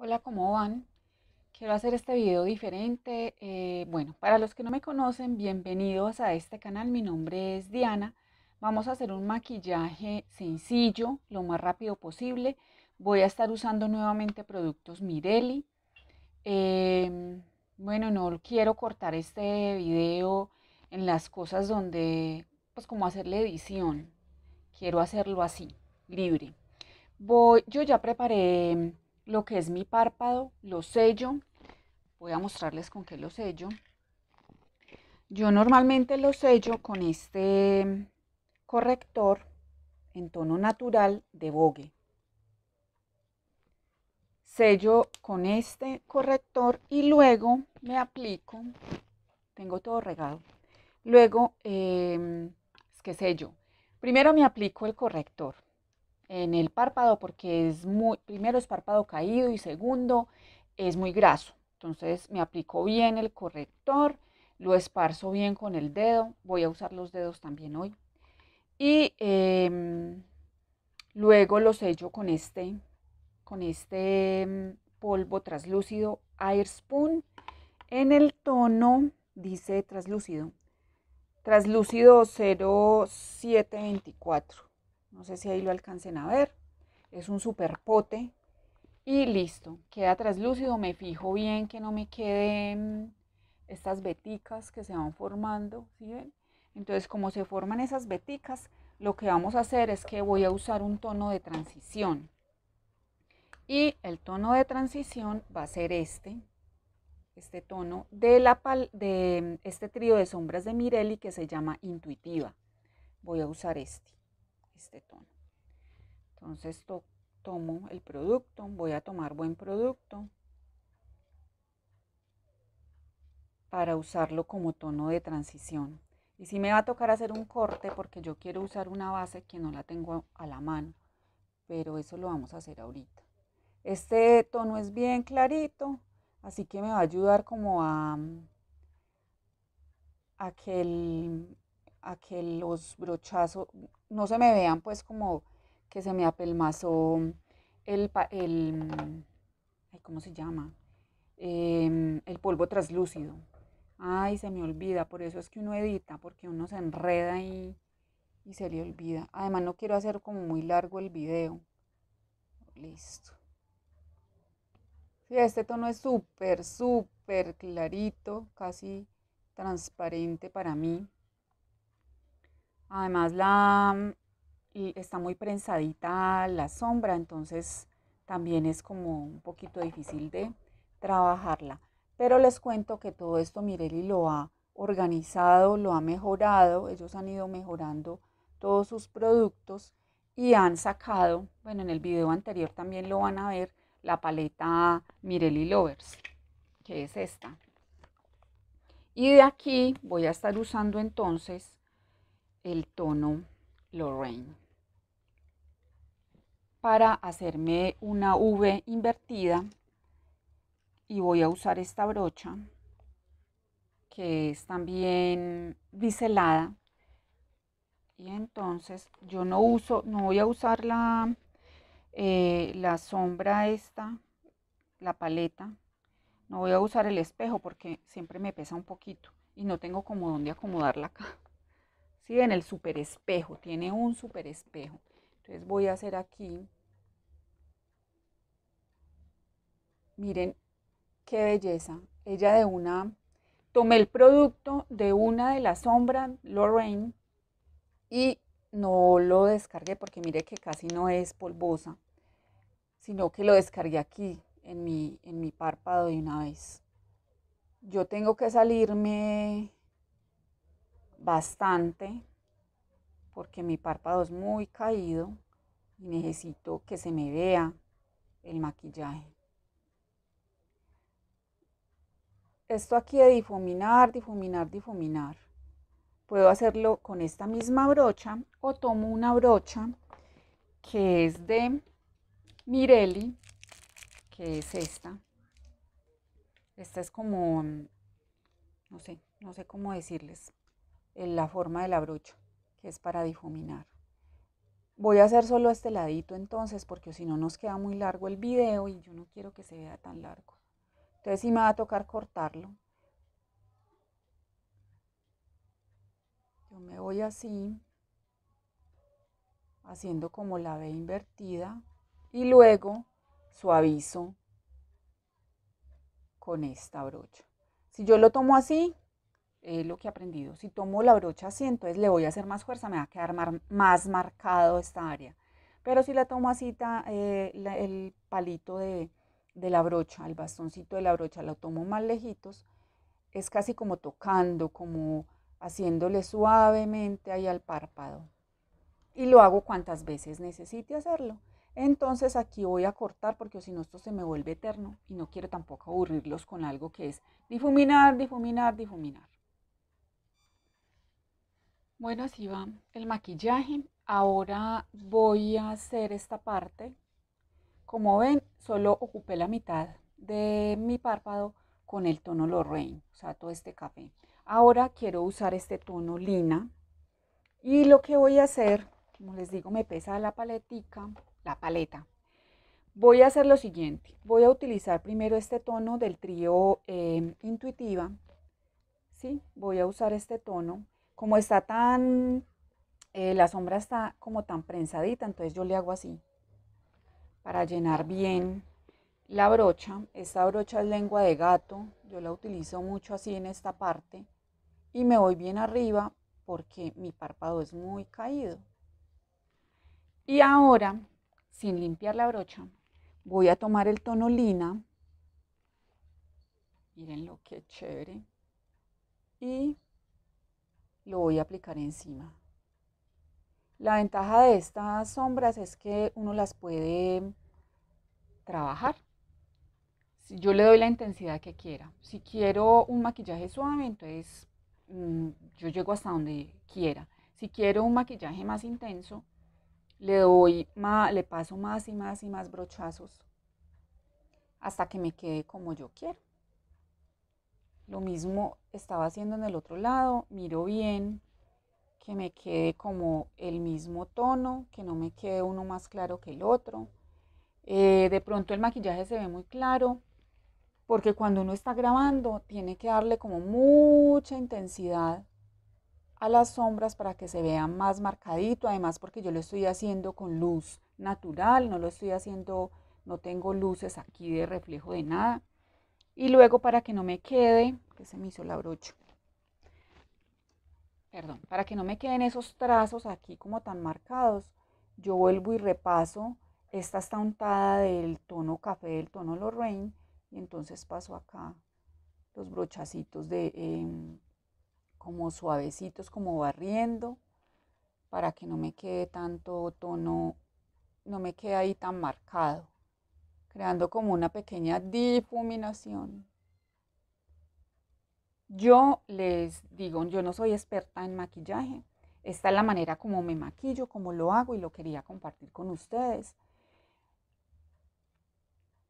Hola, ¿cómo van? Quiero hacer este video diferente. Eh, bueno, para los que no me conocen, bienvenidos a este canal. Mi nombre es Diana. Vamos a hacer un maquillaje sencillo, lo más rápido posible. Voy a estar usando nuevamente productos Mirelli. Em, bueno, no quiero cortar este video en las cosas donde, pues como la edición. Quiero hacerlo así, libre. Voy, yo ya preparé lo que es mi párpado, lo sello. Voy a mostrarles con qué lo sello. Yo normalmente lo sello con este corrector en tono natural de Vogue. Sello con este corrector y luego me aplico, tengo todo regado, luego, eh, es que sello, primero me aplico el corrector, en el párpado porque es muy, primero es párpado caído y segundo es muy graso. Entonces me aplico bien el corrector, lo esparzo bien con el dedo, voy a usar los dedos también hoy. Y em, luego lo sello con este, con este em, polvo traslúcido Air Spoon en el tono, dice traslúcido, traslúcido 0724. No sé si ahí lo alcancen a ver. Es un superpote. Y listo, queda traslúcido, me fijo bien que no me queden estas veticas que se van formando, ¿sí Entonces, como se forman esas beticas, lo que vamos a hacer es que voy a usar un tono de transición. Y el tono de transición va a ser este, este tono de, la de este trío de sombras de Mirelli que se llama Intuitiva. Voy a usar este este tono. Entonces tomo el producto, voy a tomar buen producto para usarlo como tono de transición. Y si me va a tocar hacer un corte porque yo quiero usar una base que no la tengo a la mano, pero eso lo vamos a hacer ahorita. Este tono es bien clarito, así que me va a ayudar como a, a que el, a que los brochazos no se me vean pues como que se me apelmazó el, el ¿cómo se llama? Em, el polvo traslúcido. Ay, se me olvida, por eso es que uno edita, porque uno se enreda y, y se le olvida. Además no quiero hacer como muy largo el video. Listo. este tono es súper, súper clarito, casi transparente para mí. Además, la, mm, está muy prensadita la sombra, entonces también es como un poquito difícil de trabajarla. Pero les cuento que todo esto Mireli lo ha organizado, lo ha mejorado, ellos han ido mejorando todos sus productos y han sacado, bueno, en el video anterior también lo van a ver, la paleta Mireli Lovers, que es esta. Y de aquí voy a estar usando entonces el tono Lorraine. Para hacerme una V invertida y voy a usar esta brocha que es también biselada y entonces yo no uso, no voy a usar la, eh, la sombra esta, la paleta, no voy a usar el espejo porque siempre me pesa un poquito y no tengo como dónde acomodarla acá en el super espejo. tiene un super espejo. Entonces voy a hacer aquí, miren qué belleza, ella de una, tomé el producto de una de las sombras, Lorraine, y no lo descargué porque mire que casi no es polvosa, sino que lo descargué aquí en mi, en mi párpado de una vez. Yo tengo que salirme bastante porque mi párpado es muy caído y necesito que se me vea el maquillaje. Esto aquí de difuminar, difuminar, difuminar. Puedo hacerlo con esta misma brocha o tomo una brocha que es de Mirelli, que es esta. Esta es como, mm, no sé, no sé cómo decirles, en la forma de la brocha, que es para difuminar. Voy a hacer solo este ladito entonces, porque si no nos queda muy largo el video y yo no quiero que se vea tan largo. Entonces si me va a tocar cortarlo. Yo me voy así, haciendo como la ve invertida y luego suavizo con esta brocha. Si yo lo tomo así, es eh, lo que he aprendido. Si tomo la brocha así, entonces le voy a hacer más fuerza, me va a quedar más marcado esta área. Pero si la tomo así, eh, el palito de, de la brocha, el bastoncito de la brocha, lo tomo más lejitos, es casi como tocando, como haciéndole suavemente ahí al párpado. Y lo hago cuantas veces necesite hacerlo. Entonces aquí voy a cortar porque si no esto se me vuelve eterno y no quiero tampoco aburrirlos con algo que es difuminar, difuminar, difuminar. Bueno, así va el maquillaje. Ahora voy a hacer esta parte. Como ven, solo ocupé la mitad de mi párpado con el tono Lorraine, o sea, todo este café. Ahora quiero usar este tono Lina. Y lo que voy a hacer, como les digo, me pesa la paletica, la paleta. Voy a hacer lo siguiente. Voy a utilizar primero este tono del trío eh, Intuitiva. ¿sí? Voy a usar este tono como está tan, eh, la sombra está como tan prensadita, entonces yo le hago así para llenar bien la brocha. Esta brocha es lengua de gato, yo la utilizo mucho así en esta parte y me voy bien arriba porque mi párpado es muy caído. Y ahora, sin limpiar la brocha, voy a tomar el tono lina. Miren lo que chévere. Y lo voy a aplicar encima. La ventaja de estas sombras es que uno las puede trabajar. Si Yo le doy la intensidad que quiera. Si quiero un maquillaje suave, entonces mm, yo llego hasta donde quiera. Si quiero un maquillaje más intenso, le doy, más, le paso más y más y más brochazos hasta que me quede como yo quiero. Lo mismo estaba haciendo en el otro lado, miro bien, que me quede como el mismo tono, que no me quede uno más claro que el otro. Eh, de pronto el maquillaje se ve muy claro, porque cuando uno está grabando tiene que darle como mucha intensidad a las sombras para que se vea más marcadito, además porque yo lo estoy haciendo con luz natural, no lo estoy haciendo, no tengo luces aquí de reflejo de nada. Y luego para que no me quede, que se me hizo la brocha, perdón, para que no me queden esos trazos aquí como tan marcados, yo vuelvo y repaso. Esta está untada del tono café, del tono Lorraine, y entonces paso acá los brochacitos de em, como suavecitos, como barriendo, para que no me quede tanto tono, no me quede ahí tan marcado creando como una pequeña difuminación. Yo les digo, yo no soy experta en maquillaje. Esta es la manera como me maquillo, como lo hago y lo quería compartir con ustedes.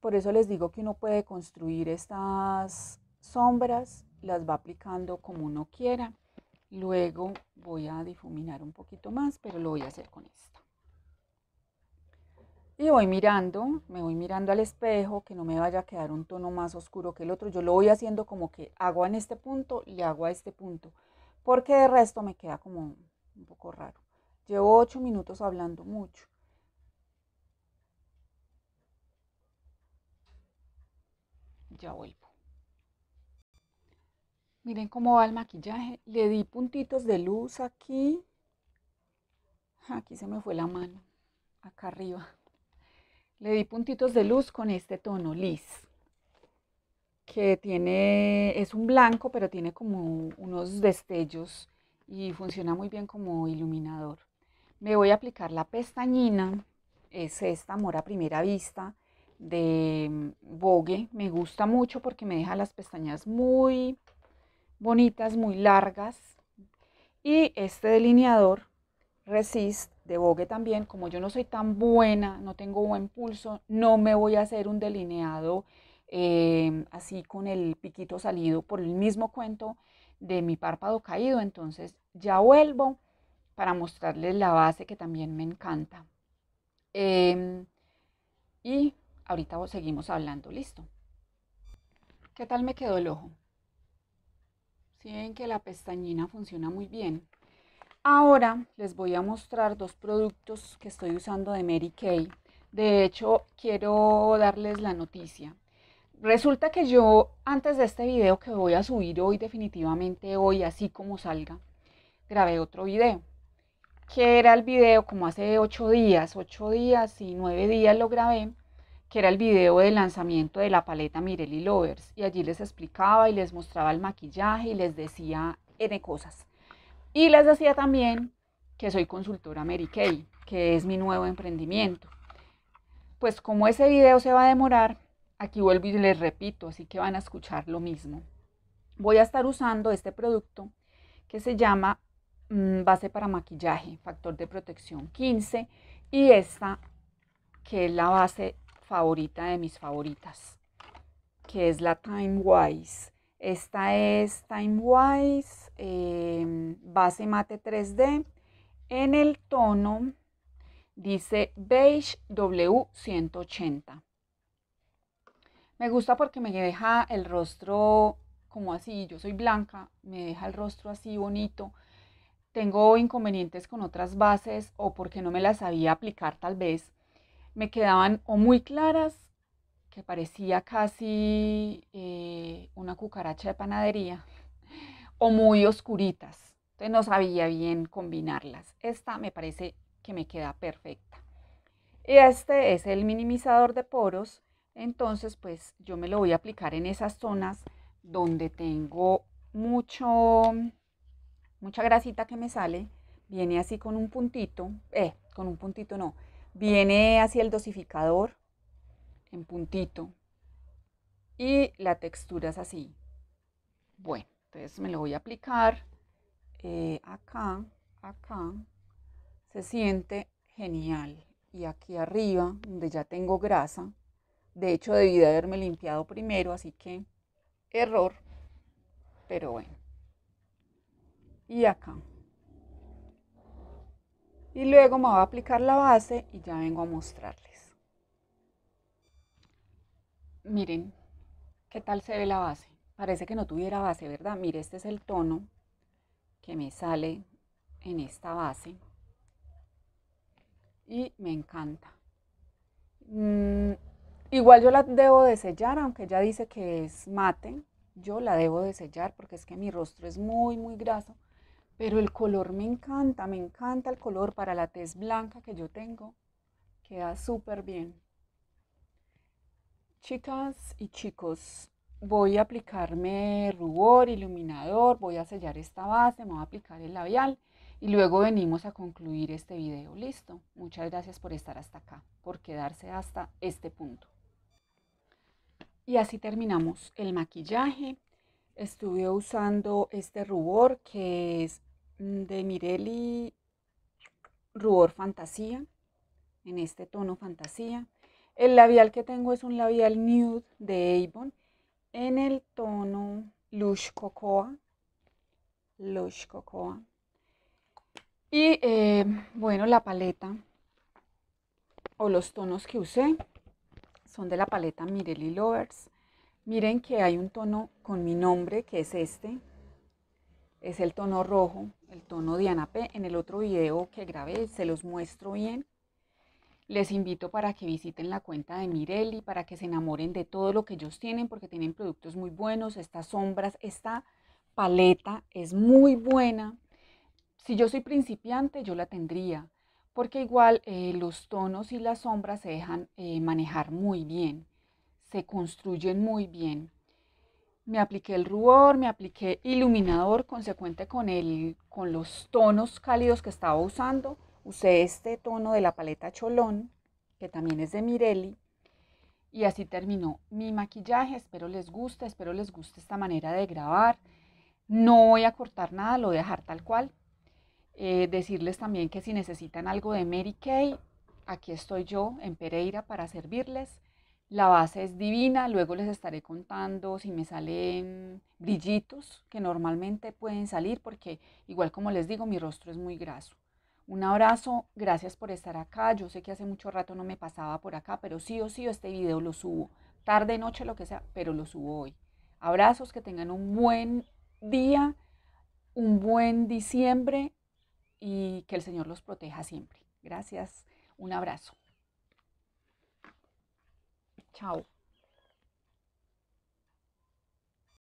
Por eso les digo que uno puede construir estas sombras, las va aplicando como uno quiera. Luego voy a difuminar un poquito más, pero lo voy a hacer con esto. Y voy mirando, me voy mirando al espejo, que no me vaya a quedar un tono más oscuro que el otro. Yo lo voy haciendo como que hago en este punto le hago a este punto, porque de resto me queda como un poco raro. Llevo ocho minutos hablando mucho. Ya vuelvo. Miren cómo va el maquillaje. Le di puntitos de luz aquí. Aquí se me fue la mano. Acá arriba. Le di puntitos de luz con este tono lis, que tiene, es un blanco, pero tiene como unos destellos y funciona muy bien como iluminador. Me voy a aplicar la pestañina, es esta Amor a Primera Vista de mm, Vogue. Me gusta mucho porque me deja las pestañas muy bonitas, muy largas. Y este delineador resist de bogue también, como yo no soy tan buena, no tengo buen pulso, no me voy a hacer un delineado eh, así con el piquito salido por el mismo cuento de mi párpado caído. Entonces ya vuelvo para mostrarles la base que también me encanta. Em, y ahorita seguimos hablando, listo. ¿Qué tal me quedó el ojo? Si ven que la pestañina funciona muy bien. Ahora les voy a mostrar dos productos que estoy usando de Mary Kay. De hecho, quiero darles la noticia. Resulta que yo, antes de este video que voy a subir hoy, definitivamente hoy, así como salga, grabé otro video. Que era el video como hace 8 días, 8 días y 9 días lo grabé, que era el video del lanzamiento de la paleta Mirelli Lovers. Y allí les explicaba y les mostraba el maquillaje y les decía N cosas. Y les decía también que soy consultora Mary Kay, que es mi nuevo emprendimiento. Pues como ese video se va a demorar, aquí vuelvo y les repito, así que van a escuchar lo mismo. Voy a estar usando este producto que se llama mm, base para maquillaje, factor de protección 15 y esta que es la base favorita de mis favoritas, que es la Time Wise esta es Timewise, Wise, em, base mate 3D. En el tono dice Beige W180. Me gusta porque me deja el rostro como así, yo soy blanca, me deja el rostro así bonito. Tengo inconvenientes con otras bases o porque no me las sabía aplicar tal vez. Me quedaban o muy claras que parecía casi eh, una cucaracha de panadería o muy oscuritas. Entonces no sabía bien combinarlas. Esta me parece que me queda perfecta. Y este es el minimizador de poros. Entonces pues yo me lo voy a aplicar en esas zonas donde tengo mucho, mucha grasita que me sale. Viene así con un puntito, eh, con un puntito no, viene hacia el dosificador en puntito. Y la textura es así. Bueno, entonces me lo voy a aplicar eh, acá, acá. Se siente genial. Y aquí arriba, donde ya tengo grasa. De hecho, debí haberme limpiado primero, así que error. Pero bueno. Y acá. Y luego me voy a aplicar la base y ya vengo a mostrarles. Miren, ¿qué tal se ve la base? Parece que no tuviera base, ¿verdad? Mire, este es el tono que me sale en esta base. Y me encanta. Mm, igual yo la debo de sellar, aunque ya dice que es mate. Yo la debo de sellar porque es que mi rostro es muy, muy graso. Pero el color me encanta, me encanta el color para la tez blanca que yo tengo. Queda súper bien. Chicas y chicos, voy a aplicarme rubor, iluminador, voy a sellar esta base, me voy a aplicar el labial y luego venimos a concluir este video. Listo, muchas gracias por estar hasta acá, por quedarse hasta este punto. Y así terminamos el maquillaje. Estuve usando este rubor que es de Mirelli Rubor Fantasía, en este tono Fantasía. El labial que tengo es un labial nude de Avon en el tono Lush Cocoa. Lush Cocoa. Y eh, bueno, la paleta o los tonos que usé son de la paleta Mirelli Lovers. Miren que hay un tono con mi nombre que es este. Es el tono rojo, el tono Diana P. En el otro video que grabé se los muestro bien. Les invito para que visiten la cuenta de Mirelli, para que se enamoren de todo lo que ellos tienen, porque tienen productos muy buenos, estas sombras, esta paleta es muy buena. Si yo soy principiante, yo la tendría, porque igual eh, los tonos y las sombras se dejan eh, manejar muy bien, se construyen muy bien. Me apliqué el rubor, me apliqué iluminador consecuente con, el, con los tonos cálidos que estaba usando Usé este tono de la paleta Cholón, que también es de Mirelli. Y así terminó mi maquillaje. Espero les guste, espero les guste esta manera de grabar. No voy a cortar nada, lo voy a dejar tal cual. Eh, decirles también que si necesitan algo de Mary Kay, aquí estoy yo en Pereira para servirles. La base es divina, luego les estaré contando si me salen brillitos que normalmente pueden salir porque igual como les digo mi rostro es muy graso. Un abrazo, gracias por estar acá. Yo sé que hace mucho rato no me pasaba por acá, pero sí o sí este video lo subo. Tarde, noche, lo que sea, pero lo subo hoy. Abrazos, que tengan un buen día, un buen diciembre y que el Señor los proteja siempre. Gracias, un abrazo. Chao.